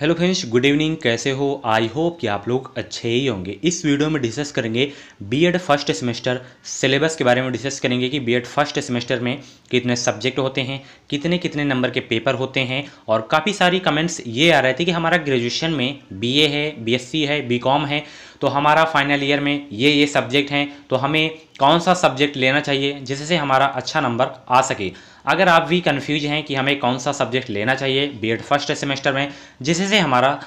hello friends good evening कैसे हो I hope कि आप लोग अच्छे ही होंगे इस वीडियो में डिस्कस करेंगे बीएड फर्स्ट सेमेस्टर सिलेबस के बारे में डिस्कस करेंगे कि बीएड फर्स्ट सेमेस्टर में कितने सब्जेक्ट होते हैं कितने कितने नंबर के पेपर होते हैं और काफ़ी सारी कमेंट्स ये आ रहे थे कि हमारा ग्रेजुएशन में बीए है बीएससी है बीकॉम है तो हमारा फाइनल ईयर में ये ये सब्जेक्ट हैं तो हमें कौन सा सब्जेक्ट लेना चाहिए जिससे हमारा अच्छा नंबर आ सके अगर आप भी कन्फ्यूज हैं कि हमें कौन सा सब्जेक्ट लेना चाहिए बी फर्स्ट सेमेस्टर में जिससे हमारा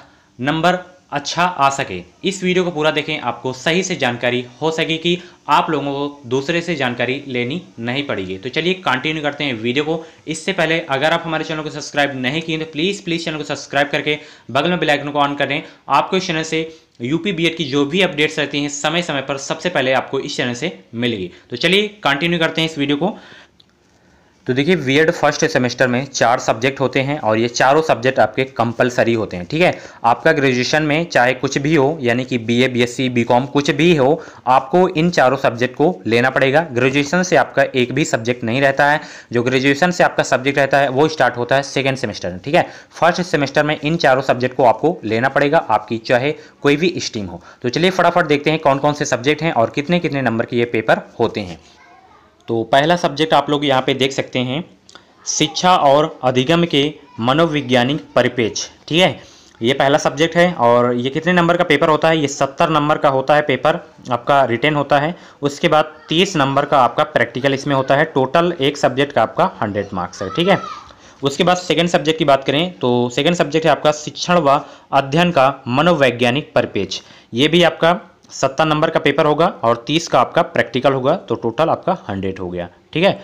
नंबर अच्छा आ सके इस वीडियो को पूरा देखें आपको सही से जानकारी हो सके कि आप लोगों को दूसरे से जानकारी लेनी नहीं पड़ेगी तो चलिए कंटिन्यू करते हैं वीडियो को इससे पहले अगर आप हमारे चैनल को सब्सक्राइब नहीं किए तो प्लीज़ प्लीज़ चैनल को सब्सक्राइब करके बगल में बेल आइकन को ऑन करें आपको इस चैनल से यूपी बीएड की जो भी अपडेट्स रहती हैं समय समय पर सबसे पहले आपको इस चैनल से मिलेगी तो चलिए कंटिन्यू करते हैं इस वीडियो को तो देखिए एड फर्स्ट सेमेस्टर में चार सब्जेक्ट होते हैं और ये चारों सब्जेक्ट आपके कंपलसरी होते हैं ठीक है आपका ग्रेजुएशन में चाहे कुछ भी हो यानी कि बीए बीएससी बीकॉम कुछ भी हो आपको इन चारों सब्जेक्ट को लेना पड़ेगा ग्रेजुएशन से आपका एक भी सब्जेक्ट नहीं रहता है जो ग्रेजुएशन से आपका सब्जेक्ट रहता है वो स्टार्ट होता है सेकेंड सेमेस्टर में ठीक है फर्स्ट सेमेस्टर में इन चारों सब्जेक्ट को आपको लेना पड़ेगा आपकी चाहे कोई भी स्ट्रीम हो तो चलिए फटाफट देखते हैं कौन कौन से सब्जेक्ट हैं और कितने कितने नंबर के ये पेपर होते हैं तो पहला सब्जेक्ट आप लोग यहाँ पे देख सकते हैं शिक्षा और अधिगम के मनोवैज्ञानिक परिपेक्ष ठीक है ये पहला सब्जेक्ट है और ये कितने नंबर का पेपर होता है ये सत्तर नंबर का होता है पेपर आपका रिटेन होता है उसके बाद तीस नंबर का आपका प्रैक्टिकल इसमें होता है टोटल एक सब्जेक्ट का आपका हंड्रेड मार्क्स है ठीक है उसके बाद सेकंड सब्जेक्ट की बात करें तो सेकंड सब्जेक्ट है आपका शिक्षण व अध्ययन का मनोवैज्ञानिक परिपेक्ष ये भी आपका सत्तर नंबर का पेपर होगा और तीस का आपका प्रैक्टिकल होगा तो टोटल आपका हंड्रेड हो गया ठीक है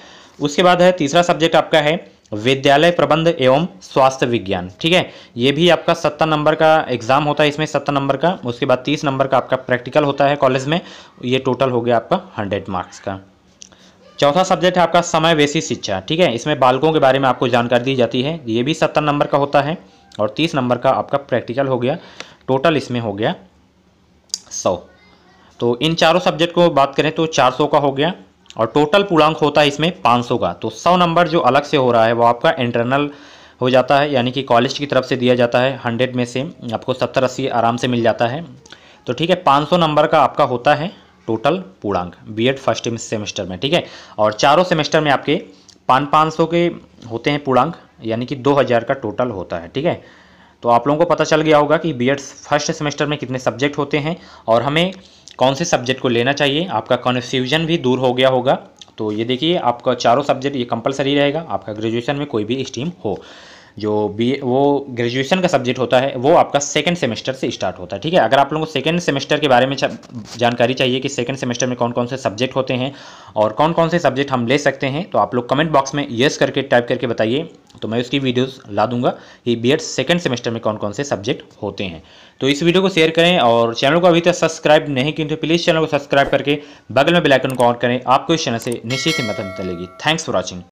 उसके बाद है तीसरा सब्जेक्ट आपका है विद्यालय प्रबंध एवं स्वास्थ्य विज्ञान ठीक है ये भी आपका सत्तर नंबर का एग्जाम होता है इसमें सत्तर नंबर का उसके बाद तीस नंबर का आपका प्रैक्टिकल होता है कॉलेज में ये टोटल हो गया आपका हंड्रेड मार्क्स का चौथा सब्जेक्ट है आपका समय वैसी शिक्षा ठीक है इसमें बालकों के बारे में आपको जानकारी दी जाती है ये भी सत्तर नंबर का होता है और तीस नंबर का आपका प्रैक्टिकल हो गया टोटल इसमें हो गया सौ तो इन चारों सब्जेक्ट को बात करें तो 400 का हो गया और टोटल पूर्णांक होता है इसमें 500 का तो 100 नंबर जो अलग से हो रहा है वो आपका इंटरनल हो जाता है यानी कि कॉलेज की तरफ से दिया जाता है हंड्रेड में से आपको सत्तर अस्सी आराम से मिल जाता है तो ठीक है 500 नंबर का आपका होता है टोटल पूर्णांक बी एड फर्स्ट सेमेस्टर में ठीक है और चारों सेमेस्टर में आपके पाँच पाँच सौ के होते हैं पूर्णांक यानी कि दो हज़ार का टोटल होता है ठीक है तो आप लोगों को पता चल गया होगा कि बी एड फर्स्ट सेमेस्टर में कितने सब्जेक्ट होते हैं और हमें कौन से सब्जेक्ट को लेना चाहिए आपका कन्फ्यूजन भी दूर हो गया होगा तो ये देखिए आपका चारों सब्जेक्ट ये कंपलसरी रहेगा आपका ग्रेजुएशन में कोई भी स्ट्रीम हो जो बी वो ग्रेजुएशन का सब्जेक्ट होता है वो आपका सेकेंड सेमेस्टर से स्टार्ट होता है ठीक है अगर आप लोगों को सेकेंड सेमेस्टर के बारे में जानकारी चाहिए कि सेकेंड सेमेस्टर में कौन कौन से सब्जेक्ट होते हैं और कौन कौन से सब्जेक्ट हम ले सकते हैं तो आप लोग कमेंट बॉक्स में येस करके टाइप करके बताइए तो मैं उसकी वीडियोस ला दूंगा कि बी एड सेकेंड सेमेस्टर में कौन कौन से सब्जेक्ट होते हैं तो इस वीडियो को शेयर करें और चैनल को अभी तक सब्सक्राइब नहीं किए तो प्लीज़ चैनल को सब्सक्राइब करके बगल में बेलाइकन को ऑन करें आपको इस चैनल से निश्चित ही मदद मिलेगी थैंक्स फॉर वॉचिंग